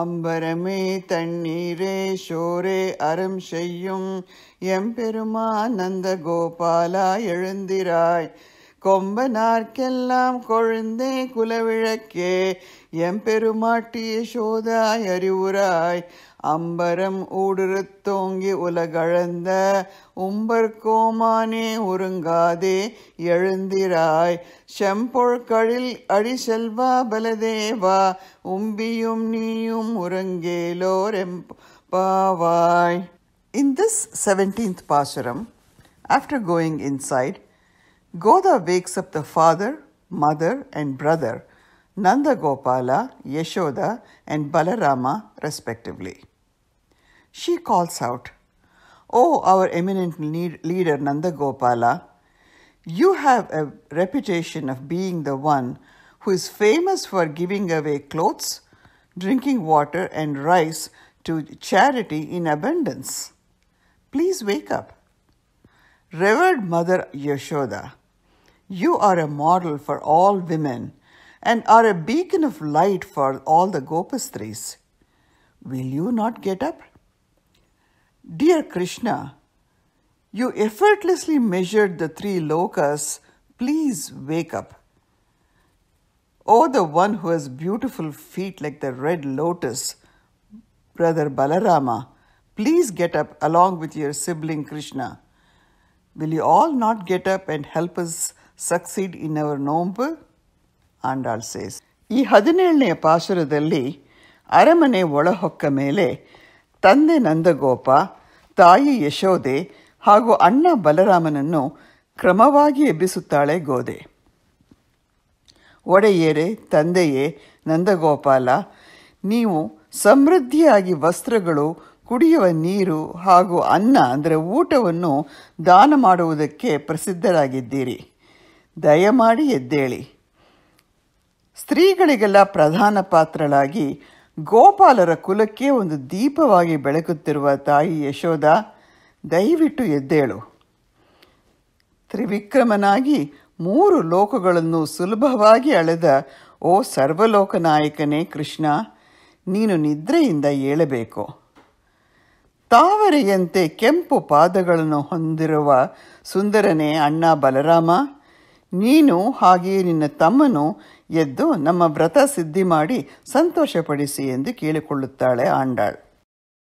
அம்பரமே தண்ணீரே ஷோரே அறம் செய்யும் எம்பெருமானந்த கோபாலா எழுந்திராய் கொம்ப நாற்கெல்லாம் கொழுந்தே குலவிளக்கே எம்பெருமாட்டிய சோதாய் அறிவுராய் அம்பரம் தோங்கி உலகழந்த உம்பர் கோமானே உருங்காதே எழுந்திராய் செம்பொழ்களில் செம்பொழ்கழில் செல்வா பலதேவா உம்பியும் நீயும் உறங்கேலோர் பாவாய் in this seventeenth pasuram after going inside Goda wakes up the father, mother, and brother, Nanda Gopala, Yashoda, and Balarama, respectively. She calls out, oh, our eminent leader Nanda Gopala, you have a reputation of being the one who is famous for giving away clothes, drinking water, and rice to charity in abundance. Please wake up. Revered Mother Yashoda, you are a model for all women and are a beacon of light for all the Gopastrīs. Will you not get up? Dear Krishna, you effortlessly measured the three lokas. Please wake up. Oh, the one who has beautiful feet like the red lotus, Brother Balarama, please get up along with your sibling Krishna. Will you all not get up and help us succeed in our nombu Andal says ಈ ಹದಿನೇಳನೆಯ ಪಾಸುರದಲ್ಲಿ ಅರಮನೆ ಒಳಹೊಕ್ಕ ಮೇಲೆ ತಂದೆ ನಂದಗೋಪ ತಾಯಿ ಯಶೋದೆ ಹಾಗೂ ಅಣ್ಣ ಬಲರಾಮನನ್ನು ಕ್ರಮವಾಗಿ ಎಬ್ಬಿಸುತ್ತಾಳೆ ಗೋದೆ ಒಡೆಯೇರೆ ತಂದೆಯೇ ನಂದಗೋಪಾಲ ನೀವು ಸಮೃದ್ಧಿಯಾಗಿ ವಸ್ತ್ರಗಳು ಕುಡಿಯುವ ನೀರು ಹಾಗೂ ಅನ್ನ ಅಂದರೆ ಊಟವನ್ನು ದಾನ ಮಾಡುವುದಕ್ಕೆ ಪ್ರಸಿದ್ಧರಾಗಿದ್ದೀರಿ ದಯಮಾಡಿ ಎದ್ದೇಳಿ ಸ್ತ್ರೀಗಳಿಗೆಲ್ಲ ಪ್ರಧಾನ ಪಾತ್ರಳಾಗಿ ಗೋಪಾಲರ ಕುಲಕ್ಕೆ ಒಂದು ದೀಪವಾಗಿ ಬೆಳಕುತ್ತಿರುವ ತಾಯಿ ಯಶೋದ ದಯವಿಟ್ಟು ಎದ್ದೇಳು ತ್ರಿವಿಕ್ರಮನಾಗಿ ಮೂರು ಲೋಕಗಳನ್ನು ಸುಲಭವಾಗಿ ಅಳೆದ ಓ ಸರ್ವಲೋಕನಾಯಕನೇ ಕೃಷ್ಣ ನೀನು ನಿದ್ರೆಯಿಂದ ಏಳಬೇಕು ತಾವರೆಯಂತೆ ಕೆಂಪು ಪಾದಗಳನ್ನು ಹೊಂದಿರುವ ಸುಂದರನೇ ಅಣ್ಣ ಬಲರಾಮ ನೀನು ಹಾಗೆಯೇ ನಿನ್ನ ತಮ್ಮನು ಎದ್ದು ನಮ್ಮ ವ್ರತ ಸಿದ್ಧಿ ಮಾಡಿ ಸಂತೋಷಪಡಿಸಿ ಎಂದು ಕೇಳಿಕೊಳ್ಳುತ್ತಾಳೆ ಆಂಡಾಳ್